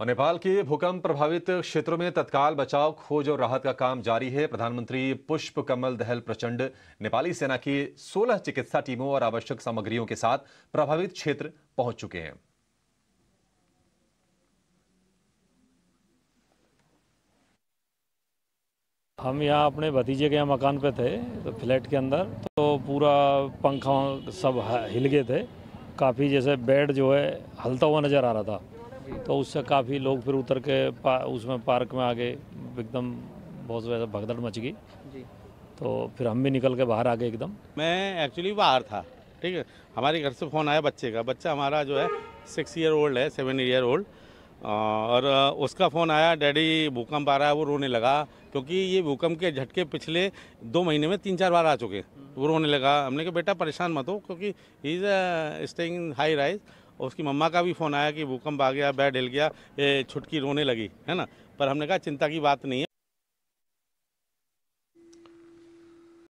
और नेपाल के भूकंप प्रभावित क्षेत्रों में तत्काल बचाव खोज और राहत का काम जारी है प्रधानमंत्री पुष्प कमल दहल प्रचंड नेपाली सेना की 16 चिकित्सा टीमों और आवश्यक सामग्रियों के साथ प्रभावित क्षेत्र पहुंच चुके हैं हम यहाँ अपने भतीजे के यहाँ मकान पे थे तो फ्लैट के अंदर तो पूरा पंखा सब हिल गए थे काफ़ी जैसे बेड जो है हलता हुआ नज़र आ रहा था तो उससे काफ़ी लोग फिर उतर के पा, उसमें पार्क में आगे एकदम बहुत ज़्यादा भगदड़ मच गई तो फिर हम भी निकल के बाहर आ गए एकदम मैं एक्चुअली बाहर था ठीक है हमारे घर से फ़ोन आया बच्चे का बच्चा हमारा जो है सिक्स ईयर ओल्ड है सेवन ईयर ओल्ड और उसका फ़ोन आया डैडी भूकंप आ रहा है वो रोने लगा क्योंकि ये भूकंप के झटके पिछले दो महीने में तीन चार बार आ चुके वो रोने लगा हमने कहा बेटा परेशान मत हो क्योंकि इज़ स्टेइंग हाई राइज और उसकी मम्मा का भी फ़ोन आया कि भूकंप आ गया बैड हिल गया छुटकी रोने लगी है ना पर हमने कहा चिंता की बात नहीं है